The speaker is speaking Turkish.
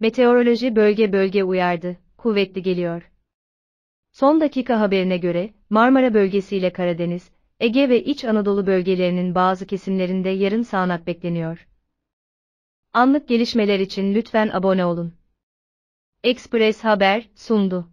Meteoroloji bölge bölge uyardı, kuvvetli geliyor. Son dakika haberine göre, Marmara bölgesiyle Karadeniz, Ege ve İç Anadolu bölgelerinin bazı kesimlerinde yarın sağanak bekleniyor. Anlık gelişmeler için lütfen abone olun. Express Haber sundu.